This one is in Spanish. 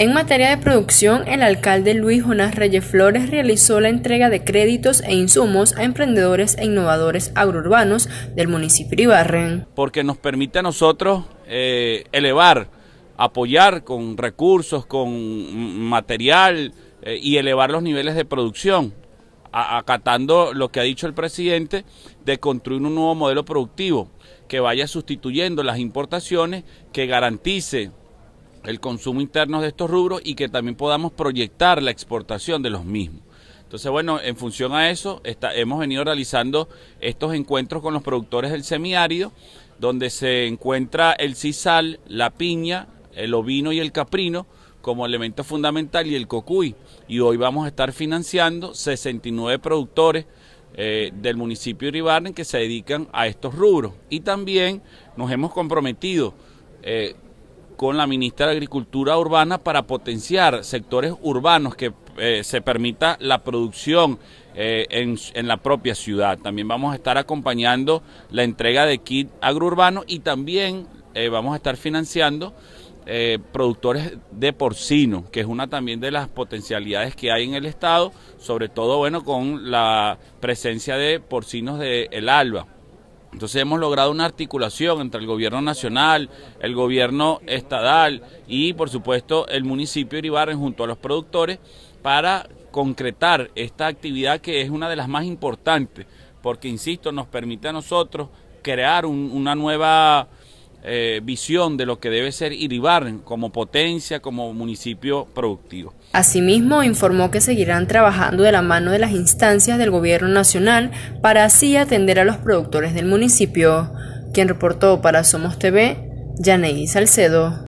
En materia de producción, el alcalde Luis Jonás Reyes Flores realizó la entrega de créditos e insumos a emprendedores e innovadores agrourbanos del municipio de Ibarren. Porque nos permite a nosotros eh, elevar, apoyar con recursos, con material eh, y elevar los niveles de producción, acatando lo que ha dicho el presidente de construir un nuevo modelo productivo que vaya sustituyendo las importaciones, que garantice el consumo interno de estos rubros y que también podamos proyectar la exportación de los mismos. Entonces, bueno, en función a eso, hemos venido realizando estos encuentros con los productores del semiárido, donde se encuentra el sisal, la piña, el ovino y el caprino como elemento fundamental y el cocuy. Y hoy vamos a estar financiando 69 productores eh, del municipio de Uribarren que se dedican a estos rubros. Y también nos hemos comprometido eh, con la ministra de Agricultura Urbana para potenciar sectores urbanos que eh, se permita la producción eh, en, la propia ciudad. También vamos a estar acompañando la entrega de kit agrourbano y también eh, vamos a estar financiando productores de porcino, que es una también de las potencialidades que hay en el estado, sobre todo bueno con la presencia de porcinos de el Alba. Entonces hemos logrado una articulación entre el gobierno nacional, el gobierno estadal y por supuesto el municipio de Iribarren junto a los productores para concretar esta actividad que es una de las más importantes porque, insisto, nos permite a nosotros crear una nueva eh, visión de lo que debe ser Iribar como potencia, como municipio productivo. Asimismo, informó que seguirán trabajando de la mano de las instancias del Gobierno Nacional para así atender a los productores del municipio. Quien reportó para Somos TV, Yaney Salcedo.